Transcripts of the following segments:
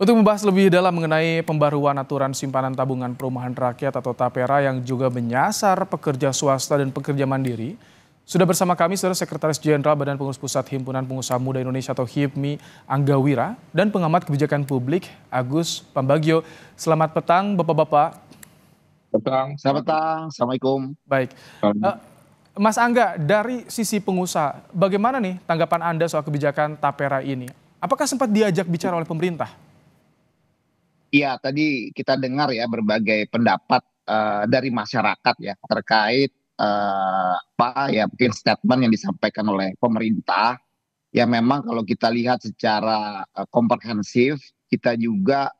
Untuk membahas lebih dalam mengenai pembaruan aturan simpanan tabungan perumahan rakyat atau TAPERA yang juga menyasar pekerja swasta dan pekerja mandiri, sudah bersama kami Saudara Sekretaris Jenderal Badan Pengurus Pusat Himpunan Pengusaha Muda Indonesia atau HIPMI Angga Wira dan pengamat kebijakan publik Agus Pambagio. Selamat petang Bapak-bapak. Petang, selamat petang. Assalamualaikum. Baik. Eh, Mas Angga, dari sisi pengusaha, bagaimana nih tanggapan Anda soal kebijakan TAPERA ini? Apakah sempat diajak bicara oleh pemerintah? Iya, tadi kita dengar ya berbagai pendapat uh, dari masyarakat ya terkait uh, apa ya mungkin statement yang disampaikan oleh pemerintah ya memang kalau kita lihat secara uh, komprehensif kita juga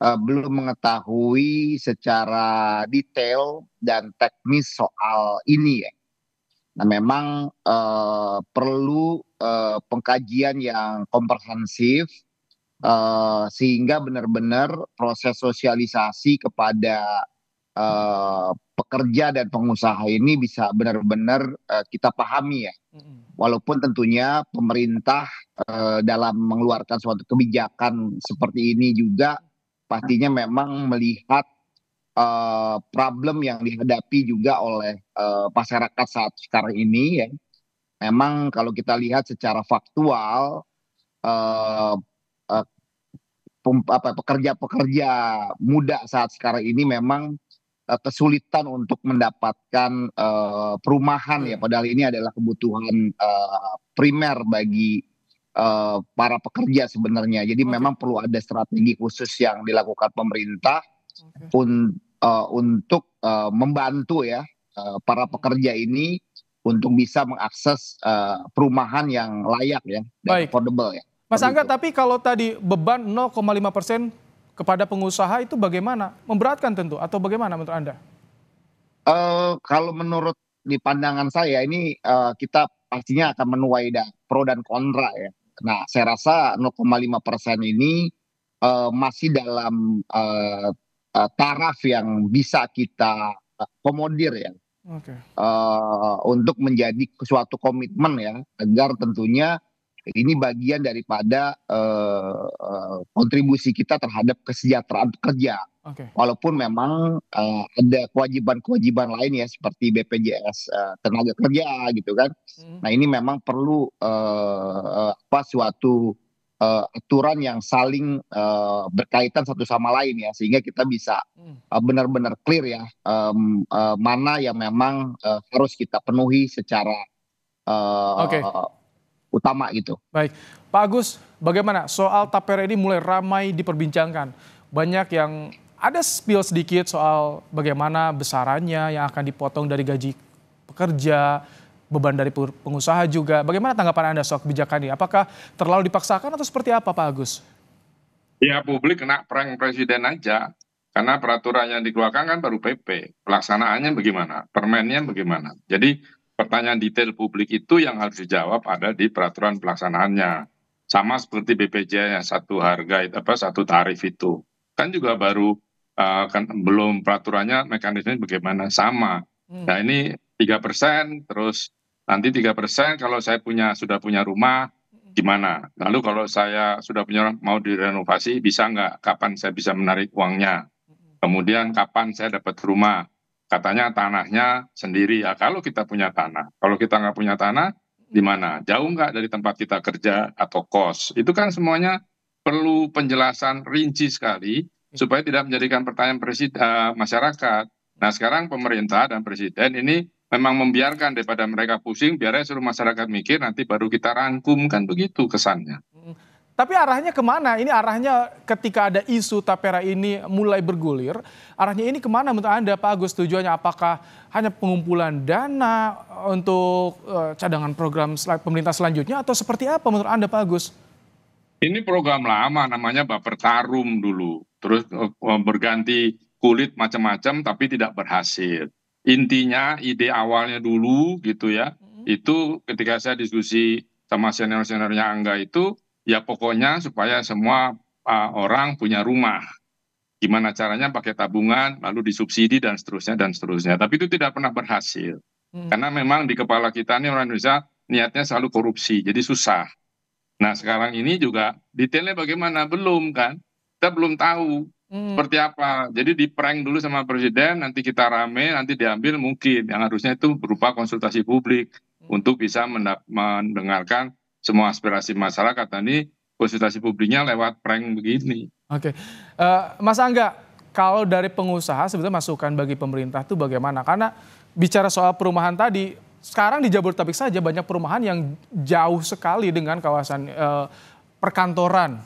uh, belum mengetahui secara detail dan teknis soal ini ya. Nah memang uh, perlu uh, pengkajian yang komprehensif Eh, sehingga benar-benar proses sosialisasi kepada eh, pekerja dan pengusaha ini bisa benar-benar eh, kita pahami ya. Walaupun tentunya pemerintah dalam mengeluarkan suatu kebijakan seperti ini juga pastinya memang melihat uh, problem yang dihadapi juga oleh uh, masyarakat saat sekarang ini ya. Memang kalau kita lihat secara faktual uh, pekerja-pekerja muda saat sekarang ini memang uh, kesulitan untuk mendapatkan uh, perumahan ya hmm. padahal ini adalah kebutuhan uh, primer bagi uh, para pekerja sebenarnya. Jadi okay. memang perlu ada strategi khusus yang dilakukan pemerintah okay. un, uh, untuk uh, membantu ya uh, para pekerja ini untuk bisa mengakses uh, perumahan yang layak ya dan Baik. affordable ya. Mas Angga, tapi kalau tadi beban 0,5 persen kepada pengusaha itu bagaimana? Memberatkan tentu atau bagaimana menurut Anda? Uh, kalau menurut di pandangan saya ini uh, kita pastinya akan menuai dah, pro dan kontra ya. Nah, saya rasa 0,5 persen ini uh, masih dalam uh, uh, taraf yang bisa kita komodir ya. Okay. Uh, untuk menjadi suatu komitmen ya agar tentunya ini bagian daripada uh, kontribusi kita terhadap kesejahteraan pekerja. Okay. Walaupun memang uh, ada kewajiban-kewajiban lain ya seperti BPJS uh, tenaga kerja gitu kan. Hmm. Nah ini memang perlu uh, apa suatu uh, aturan yang saling uh, berkaitan satu sama lain ya sehingga kita bisa benar hmm. benar-benar clear ya um, uh, mana yang memang uh, harus kita penuhi secara uh, okay utama gitu. Baik, Pak Agus, bagaimana soal tapera ini mulai ramai diperbincangkan? Banyak yang ada spill sedikit soal bagaimana besarannya yang akan dipotong dari gaji pekerja, beban dari pengusaha juga. Bagaimana tanggapan Anda soal kebijakan ini? Apakah terlalu dipaksakan atau seperti apa Pak Agus? Ya publik kena perang presiden aja. Karena peraturan yang dikeluarkan kan baru PP. Pelaksanaannya bagaimana? Permennya bagaimana? Jadi pertanyaan detail publik itu yang harus dijawab ada di peraturan pelaksanaannya. Sama seperti BPJS yang satu harga apa satu tarif itu. Kan juga baru uh, kan belum peraturannya mekanismenya bagaimana sama. Hmm. Nah, ini tiga persen terus nanti tiga persen kalau saya punya sudah punya rumah hmm. gimana? Lalu kalau saya sudah punya mau direnovasi bisa nggak? Kapan saya bisa menarik uangnya? Hmm. Kemudian kapan saya dapat rumah? katanya tanahnya sendiri ya kalau kita punya tanah kalau kita nggak punya tanah di mana jauh nggak dari tempat kita kerja atau kos itu kan semuanya perlu penjelasan rinci sekali supaya tidak menjadikan pertanyaan presiden uh, masyarakat nah sekarang pemerintah dan presiden ini memang membiarkan daripada mereka pusing biarnya suruh masyarakat mikir nanti baru kita rangkum kan begitu kesannya tapi arahnya kemana? Ini arahnya ketika ada isu tapera ini mulai bergulir, arahnya ini kemana menurut Anda Pak Agus? Tujuannya apakah hanya pengumpulan dana untuk eh, cadangan program sel pemerintah selanjutnya atau seperti apa menurut Anda Pak Agus? Ini program lama namanya Baper Tarum dulu. Terus eh, eh, berganti kulit macam-macam tapi tidak berhasil. Intinya ide awalnya dulu gitu ya. Mm -hmm. Itu ketika saya diskusi sama senior-seniornya Angga itu ya pokoknya supaya semua ah, orang punya rumah gimana caranya pakai tabungan lalu disubsidi dan seterusnya dan seterusnya tapi itu tidak pernah berhasil hmm. karena memang di kepala kita ini orang Indonesia niatnya selalu korupsi jadi susah nah sekarang ini juga detailnya bagaimana belum kan kita belum tahu hmm. seperti apa jadi di prank dulu sama presiden nanti kita rame nanti diambil mungkin yang harusnya itu berupa konsultasi publik hmm. untuk bisa mendengarkan semua aspirasi masyarakat. Nah, ini konsultasi publiknya lewat prank begini. Oke, okay. uh, eh, Mas Angga, kalau dari pengusaha sebetulnya masukan bagi pemerintah itu bagaimana? Karena bicara soal perumahan tadi, sekarang di Jabodetabek saja banyak perumahan yang jauh sekali dengan kawasan uh, perkantoran.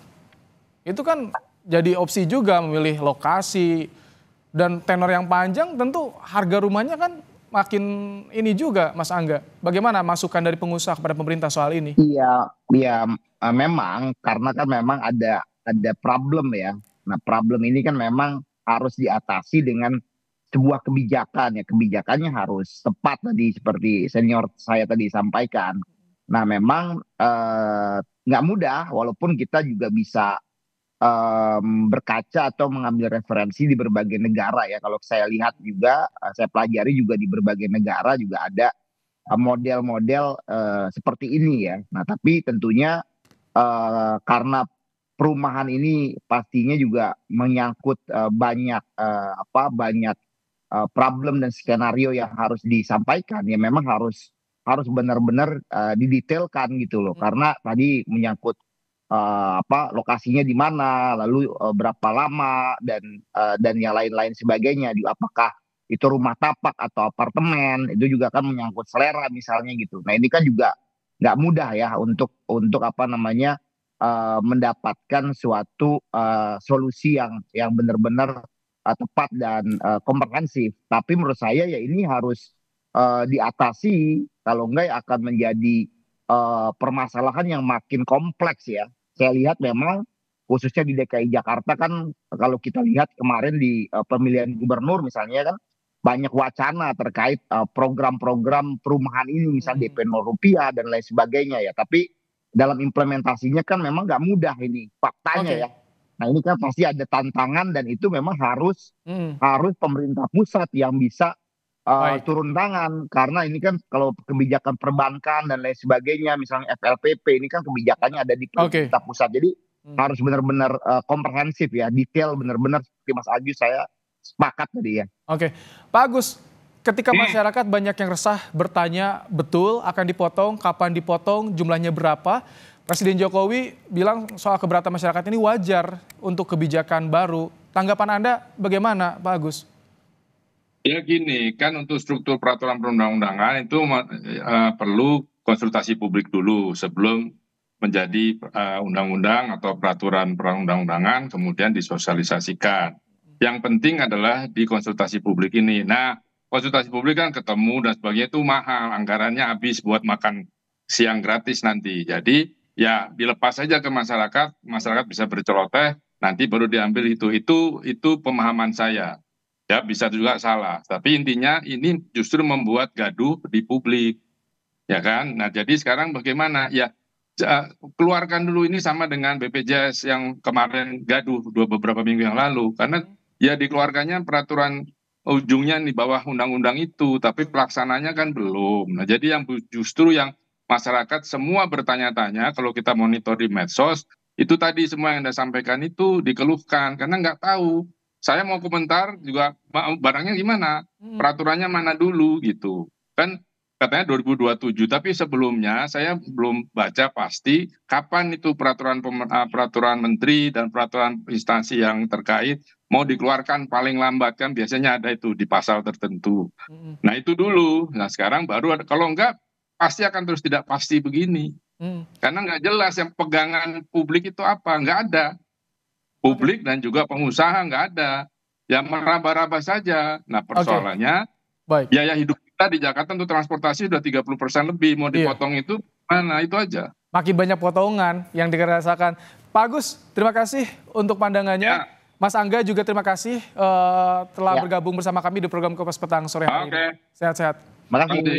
Itu kan jadi opsi juga memilih lokasi dan tenor yang panjang tentu harga rumahnya kan makin ini juga Mas Angga. Bagaimana masukan dari pengusaha kepada pemerintah soal ini? Iya, iya eh, memang karena kan memang ada ada problem ya. Nah, problem ini kan memang harus diatasi dengan sebuah kebijakan ya. Kebijakannya harus tepat tadi seperti senior saya tadi sampaikan. Nah, memang eh, nggak mudah walaupun kita juga bisa um, berkaca atau mengambil referensi di berbagai negara ya. Kalau saya lihat juga, eh, saya pelajari juga di berbagai negara juga ada eh, model-model uh, seperti ini ya. Nah, tapi tentunya uh, karena perumahan ini pastinya juga menyangkut uh, banyak uh, apa banyak uh, problem dan skenario yang harus disampaikan ya memang harus harus benar-benar uh, didetailkan gitu loh hmm. karena tadi menyangkut Eh, apa lokasinya di mana, lalu eh, berapa lama dan eh, dan yang lain-lain sebagainya. Apakah itu rumah tapak atau apartemen itu juga kan menyangkut selera misalnya gitu. Nah ini kan juga nggak mudah ya untuk untuk apa namanya uh, mendapatkan suatu uh, solusi yang yang benar-benar uh, tepat dan uh, komprehensif. Tapi menurut saya ya ini harus uh, diatasi kalau enggak ya akan menjadi uh, permasalahan yang makin kompleks ya saya lihat memang khususnya di DKI Jakarta kan kalau kita lihat kemarin di uh, pemilihan gubernur misalnya kan banyak wacana terkait eh, program-program uh, perumahan ini misalnya hmm. DP 0 rupiah dan lain sebagainya ya tapi dalam implementasinya kan memang nggak mudah ini faktanya okay. ya nah ini kan pasti ada tantangan dan itu memang harus hmm. harus pemerintah pusat yang bisa Eh, turun tangan karena ini kan kalau kebijakan perbankan dan lain sebagainya misalnya FLPP ini kan kebijakannya ada di pemerintah okay. pusat jadi hmm. harus benar-benar uh, komprehensif ya detail benar-benar seperti Mas Agus saya sepakat tadi ya. Oke okay. Pak Agus ketika hmm. masyarakat banyak yang resah bertanya betul akan dipotong kapan dipotong jumlahnya berapa Presiden Jokowi bilang soal keberatan masyarakat ini wajar untuk kebijakan baru. Tanggapan Anda bagaimana, Pak Agus? ya gini kan untuk struktur peraturan perundang undangan itu eh, perlu konsultasi publik dulu sebelum menjadi eh, undang undang atau peraturan perundang undangan kemudian disosialisasikan yang penting adalah di konsultasi publik ini nah konsultasi publik kan ketemu dan sebagainya itu mahal anggarannya habis buat makan siang gratis nanti jadi ya dilepas saja ke masyarakat masyarakat bisa berceloteh nanti baru diambil itu itu itu pemahaman saya ya bisa juga salah tapi intinya ini justru membuat gaduh di publik ya kan nah jadi sekarang bagaimana ya eh, keluarkan dulu ini sama dengan BPJS yang kemarin gaduh dua beberapa minggu yang lalu karena ya dikeluarkannya peraturan ujungnya di bawah undang-undang itu tapi pelaksananya kan belum nah jadi yang justru yang masyarakat semua bertanya-tanya kalau kita monitor di medsos itu tadi semua yang anda sampaikan itu dikeluhkan karena nggak tahu saya mau komentar juga barangnya gimana hmm. peraturannya mana dulu gitu kan katanya 2027 tapi sebelumnya saya belum baca pasti kapan itu peraturan ah, peraturan menteri dan peraturan instansi yang terkait mau dikeluarkan paling lambat kan biasanya ada itu di pasal tertentu hmm. nah itu dulu nah sekarang baru ada, kalau enggak pasti akan terus tidak pasti begini hmm. karena nggak jelas yang pegangan publik itu apa nggak ada publik dan juga pengusaha nggak ada yang meraba raba saja nah persoalannya okay. biaya hidup kita di Jakarta untuk transportasi sudah 30 persen lebih mau iya. dipotong iya. itu mana itu aja makin banyak potongan yang dirasakan Pak Agus terima kasih untuk pandangannya ya. Mas Angga juga terima kasih uh, telah ya. bergabung bersama kami di program Kompas Petang sore hari okay. ini sehat-sehat Terima kasih.